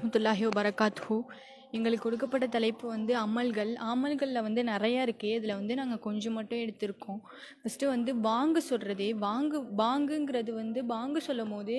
ரஹமத்துல்லாஹி வரகாத்ஹூ எங்களுக்கு கொடுக்கப்பட்ட தலைப்பு வந்து அமல்கள் அமல்களில் வந்து நிறையா இருக்குது இதில் வந்து நாங்கள் கொஞ்சம் மட்டும் எடுத்திருக்கோம் ஃபஸ்ட்டு வந்து பாங்கு சொல்கிறதே பாங்கு பாங்குங்கிறது வந்து பாங்கு சொல்லும் போது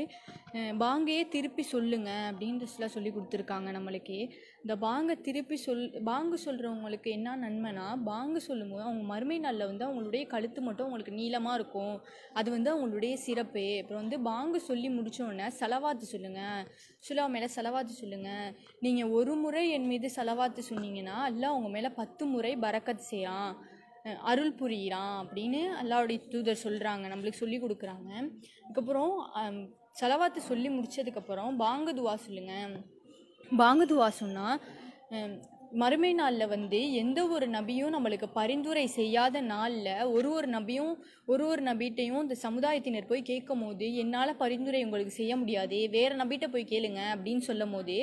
பாங்கையே திருப்பி சொல்லுங்கள் அப்படின்றலாம் சொல்லி கொடுத்துருக்காங்க நம்மளுக்கே இந்த பாங்கை திருப்பி சொல் பாங்கு சொல்கிறவங்களுக்கு என்ன நன்மைனா பாங்கு சொல்லும்போது அவங்க மறுமை நாளில் வந்து அவங்களுடைய கழுத்து மட்டும் அவங்களுக்கு நீளமாக இருக்கும் அது வந்து அவங்களுடைய சிறப்பு அப்புறம் வந்து பாங்கு சொல்லி முடித்தோடனே செலவாத்து சொல்லுங்கள் சுலா மேலே செலவாத்து சொல்லுங்கள் நீங்கள் ஒரு முறை என் மீது செலவாத்து சொன்னீங்கன்னா எல்லாம் அவங்க மேலே பத்து முறை பறக்கத் செய்யான் அருள் புரியிறான் அப்படின்னு அல்லாவுடைய தூதர் சொல்கிறாங்க நம்மளுக்கு சொல்லி கொடுக்குறாங்க அதுக்கப்புறம் செலவாத்து சொல்லி முடித்ததுக்கப்புறம் பாங்கு துவா சொல்லுங்கள் பாங்குதுவா சொன்னால் மறுமை நாளில் வந்து எந்த ஒரு நபியும் நம்மளுக்கு பரிந்துரை செய்யாத நாளில் ஒரு ஒரு நபியும் ஒரு ஒரு நபிகிட்டையும் இந்த சமுதாயத்தினர் போய் கேட்கும் போது என்னால் பரிந்துரை உங்களுக்கு செய்ய முடியாது வேறு நபிகிட்ட போய் கேளுங்க அப்படின்னு சொல்லும் போது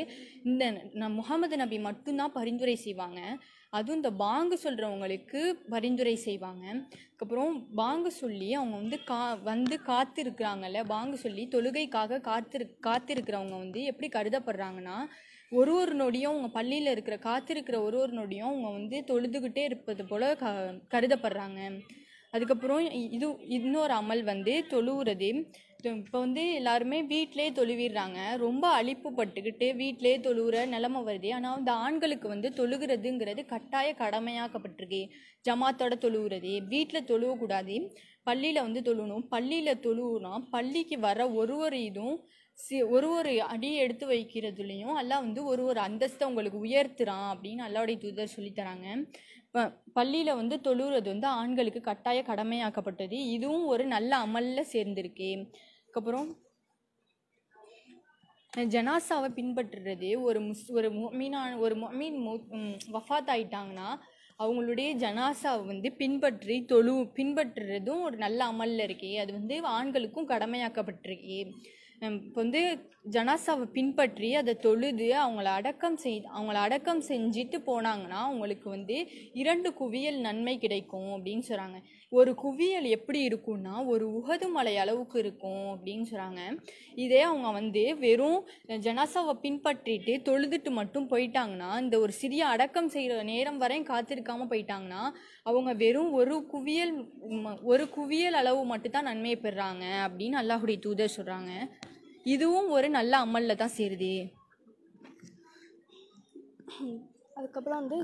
இந்த முகமது நபி மட்டும்தான் பரிந்துரை செய்வாங்க அதுவும் இந்த பாங்கு சொல்கிறவங்களுக்கு பரிந்துரை செய்வாங்க அதுக்கப்புறம் பாங்கு சொல்லி அவங்க வந்து கா வந்து காத்திருக்கிறாங்கல்ல பாங்கு சொல்லி தொழுகைக்காக காத்திரு காத்திருக்கிறவங்க வந்து எப்படி கருதப்படுறாங்கன்னா ஒரு ஒரு நொடியும் அவங்க பள்ளியில் இருக்கிற காத்திருக்கிற ஒரு ஒரு நொடியும் அவங்க வந்து தொழுதுகிட்டே இருப்பது போல் க கருதப்படுறாங்க அதுக்கப்புறம் இது இன்னொரு அமல் வந்து தொழுவுறது இப்போ வந்து எல்லாருமே வீட்டிலே தொழுவிடுறாங்க ரொம்ப அழிப்பு பட்டுக்கிட்டு வீட்டிலே தொழுகிற நிலமை வருது ஆனால் இந்த ஆண்களுக்கு வந்து தொழுகிறதுங்கிறது கட்டாய கடமையாக்கப்பட்டிருக்கு ஜமாத்தோட தொழுகிறது வீட்டில் தொழுவக்கூடாது பள்ளியில் வந்து தொழுணும் பள்ளியில் தொழுவுனா பள்ளிக்கு வர ஒரு ஒரு இதுவும் சி ஒரு ஒரு அடி எடுத்து வைக்கிறதுலேயும் எல்லாம் வந்து ஒரு ஒரு அந்தஸ்தை உங்களுக்கு உயர்த்துறான் அப்படின்னு அல்லாவுடைய தூதர் சொல்லித்தராங்க பள்ளியில் வந்து தொழுகிறது வந்து ஆண்களுக்கு கட்டாய கடமையாக்கப்பட்டது இதுவும் ஒரு நல்ல அமலில் சேர்ந்திருக்கு அதுக்கப்புறம் ஜனாசாவை பின்பற்றுறது ஒரு முஸ் ஒரு மீனான ஒரு மீன் வஃத் ஆயிட்டாங்கன்னா அவங்களுடைய ஜனாசாவை வந்து பின்பற்றி தொழு பின்பற்றுறதும் ஒரு நல்ல அமலில் இருக்கே அது வந்து ஆண்களுக்கும் கடமையாக்கப்பட்டிருக்கே இப்போ வந்து ஜனாசாவை பின்பற்றி அதை தொழுது அவங்கள அடக்கம் செய் அவங்கள அடக்கம் செஞ்சுட்டு போனாங்கன்னா அவங்களுக்கு வந்து இரண்டு குவியல் நன்மை கிடைக்கும் அப்படின்னு சொல்கிறாங்க ஒரு குவியல் எப்படி இருக்கும்னா ஒரு உகது மலை அளவுக்கு இருக்கும் அப்படின்னு சொல்கிறாங்க இதே அவங்க வந்து வெறும் ஜனாசாவை பின்பற்றிட்டு தொழுதுட்டு மட்டும் போயிட்டாங்கன்னா இந்த ஒரு சிறிய அடக்கம் செய்கிற நேரம் வரையும் காத்திருக்காமல் போயிட்டாங்கன்னா அவங்க வெறும் ஒரு குவியல் ஒரு குவியல் அளவு மட்டும்தான் நன்மையை பெறுறாங்க அப்படின்னு அல்லாஹுடைய தூதர் சொல்கிறாங்க இதுவும் ஒரு நல்ல அமலில் தான் சேருது அதுக்கப்புறம் வந்து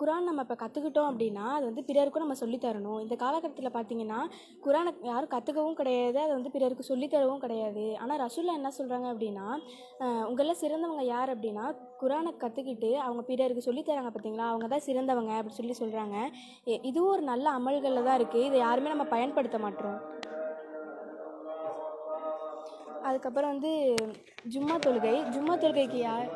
குரான் நம்ம இப்போ கற்றுக்கிட்டோம் அப்படின்னா அது வந்து பிறருக்கும் நம்ம சொல்லித்தரணும் இந்த காலகட்டத்தில் பார்த்தீங்கன்னா குரானை யாரும் கற்றுக்கவும் கிடையாது அதை வந்து பிறருக்கு சொல்லித்தரவும் கிடையாது ஆனால் ரசூல்லா என்ன சொல்கிறாங்க அப்படின்னா உங்களில் சிறந்தவங்க யார் அப்படின்னா குரானை கற்றுக்கிட்டு அவங்க பிறருக்கு சொல்லித்தராங்க பார்த்தீங்களா அவங்க தான் சிறந்தவங்க அப்படின்னு சொல்லி சொல்கிறாங்க இதுவும் ஒரு நல்ல அமல்களில் தான் இருக்குது இதை யாருமே நம்ம பயன்படுத்த மாட்டோம் அதுக்கப்புறம் வந்து ஜும்மா தொழுகை ஜும்மா தொழுகைக்கு யார்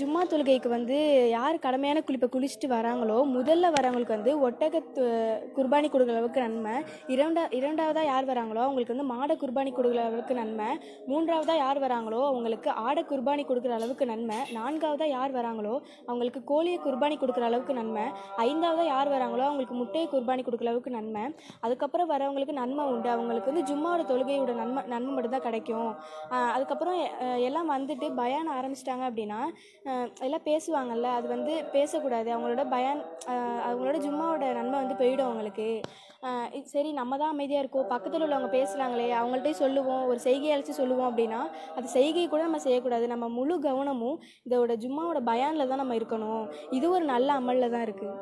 ஜும்மா தொழுகைக்கு வந்து யார் கடமையான குளிப்பை குளிச்சுட்டு வராங்களோ முதல்ல வரவங்களுக்கு வந்து ஒட்டகத்து குர்பானி கொடுக்குற அளவுக்கு நன்மை இரண்டா இரண்டாவதாக யார் வராங்களோ அவங்களுக்கு வந்து மாடை குர்பானி கொடுக்குற அளவுக்கு நன்மை மூன்றாவதாக யார் வராங்களோ அவங்களுக்கு ஆடை குர்பானி கொடுக்குற அளவுக்கு நன்மை நான்காவதாக யார் வராங்களோ அவங்களுக்கு கோழியை குர்பானி கொடுக்குற அளவுக்கு நன்மை ஐந்தாவதாக யார் வராங்களோ அவங்களுக்கு முட்டையை குர்பானி கொடுக்குற அளவுக்கு நன்மை அதுக்கப்புறம் வரவங்களுக்கு நன்மை உண்டு அவங்களுக்கு வந்து ஜும்மாவோட தொழுகையோட நன்மை நன்மை மட்டும்தான் கிடைக்கும் அதுக்கப்புறம் எல்லாம் வந்துட்டு பயான ஆரம்பிச்சிட்டாங்க அப்படின்னா எல்லாம் பேசுவாங்கள்ல அது வந்து பேசக்கூடாது அவங்களோட பயன் அவங்களோட ஜும்மாவோட நன்மை வந்து போயிடும் அவங்களுக்கு சரி நம்ம தான் அமைதியாக இருக்கோம் பக்கத்தில் உள்ளவங்க பேசுகிறாங்களே அவங்கள்ட்டே சொல்லுவோம் ஒரு செய்கை அழைச்சி சொல்லுவோம் அப்படின்னா அது செய்கை கூட நம்ம செய்யக்கூடாது நம்ம முழு கவனமும் இதோட ஜும்மாவோட பயானில் தான் நம்ம இருக்கணும் இது ஒரு நல்ல அமலில் தான் இருக்குது